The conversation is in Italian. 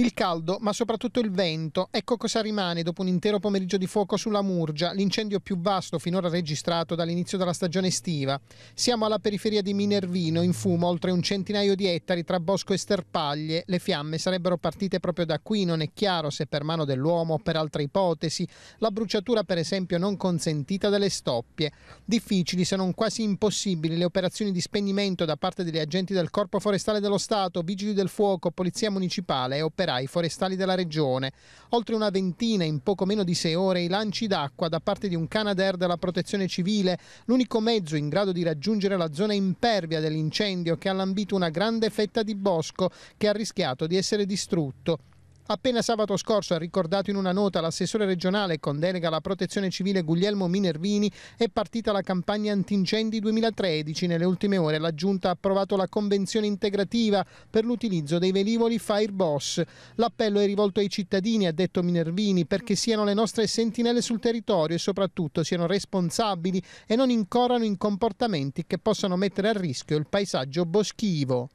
Il caldo, ma soprattutto il vento, ecco cosa rimane dopo un intero pomeriggio di fuoco sulla Murgia, l'incendio più vasto finora registrato dall'inizio della stagione estiva. Siamo alla periferia di Minervino, in fumo oltre un centinaio di ettari tra bosco e sterpaglie. Le fiamme sarebbero partite proprio da qui, non è chiaro se per mano dell'uomo o per altre ipotesi. La bruciatura, per esempio, non consentita delle stoppie. Difficili, se non quasi impossibili, le operazioni di spegnimento da parte degli agenti del Corpo Forestale dello Stato, Vigili del Fuoco, Polizia Municipale e operazioni impegnerà i forestali della regione. Oltre una ventina in poco meno di sei ore i lanci d'acqua da parte di un Canadair della protezione civile, l'unico mezzo in grado di raggiungere la zona impervia dell'incendio che ha lambito una grande fetta di bosco che ha rischiato di essere distrutto. Appena sabato scorso ha ricordato in una nota l'assessore regionale con delega alla protezione civile Guglielmo Minervini è partita la campagna antincendi 2013. Nelle ultime ore la Giunta ha approvato la convenzione integrativa per l'utilizzo dei velivoli Fireboss. L'appello è rivolto ai cittadini, ha detto Minervini, perché siano le nostre sentinelle sul territorio e soprattutto siano responsabili e non incorrano in comportamenti che possano mettere a rischio il paesaggio boschivo.